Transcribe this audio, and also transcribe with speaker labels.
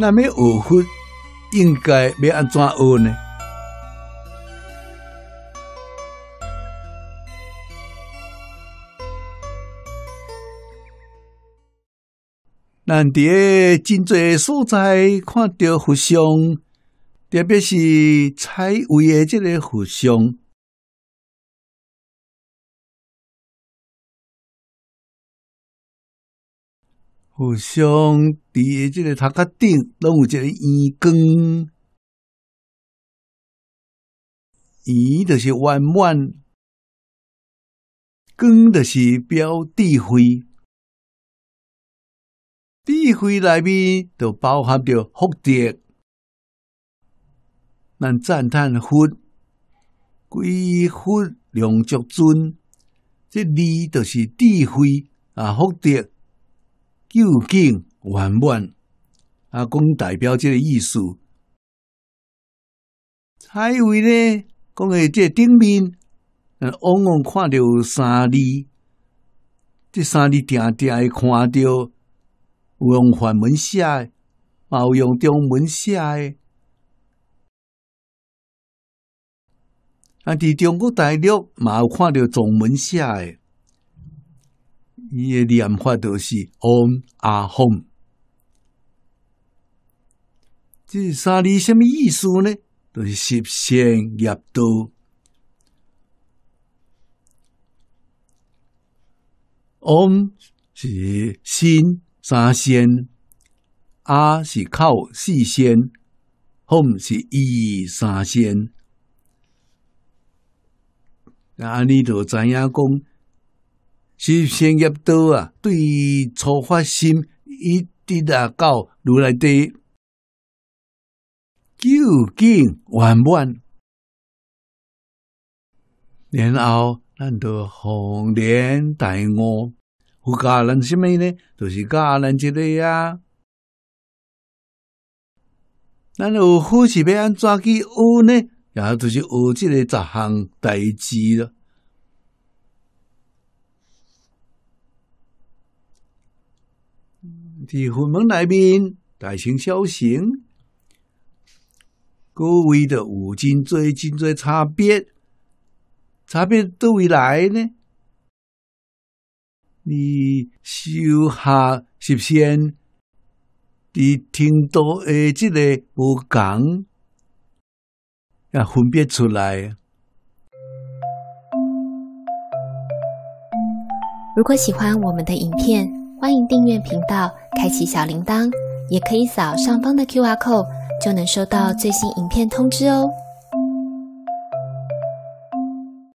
Speaker 1: 那么恶佛应该要安怎恶呢？咱伫个真侪所
Speaker 2: 在看到佛像，特别是彩绘的这个佛像。互相伫诶即个头壳顶拢有一个圆光，圆就是圆满，光就是表智慧，智慧内面就包含着福德，咱赞叹福，
Speaker 1: 贵福两足尊，这二就是智慧啊，福德。究竟圆满啊？讲代表即个意思。彩绘呢？讲即个顶面，往往看到字，即三字定定会看到用繁文写的，也有用中文写的。啊！伫中国大陆，嘛有看到中文写的。伊个念法著是 Om Ahom，是三字什么意思呢？就是十仙业道。Om 是心三仙啊是口四仙哄 o 是意三仙。那你著知影讲？是先业多啊，对于初发心，一滴达到如来地，
Speaker 2: 究竟圆满。然后，难道红莲大我，
Speaker 1: 加人什么呢？就是加人这类呀。那我欢是被安怎去恶呢，然后就是恶这类就行代志了。伫分门内面，大成小成，各位的五经最、经最差别，差别到未来呢？你修下十篇，你听到诶，这个无讲，要分别出来。如果喜欢我们的影片，欢迎订阅频道。开启小铃铛，也可以扫上
Speaker 2: 方的 Q R code，就能收到最新影片通知哦。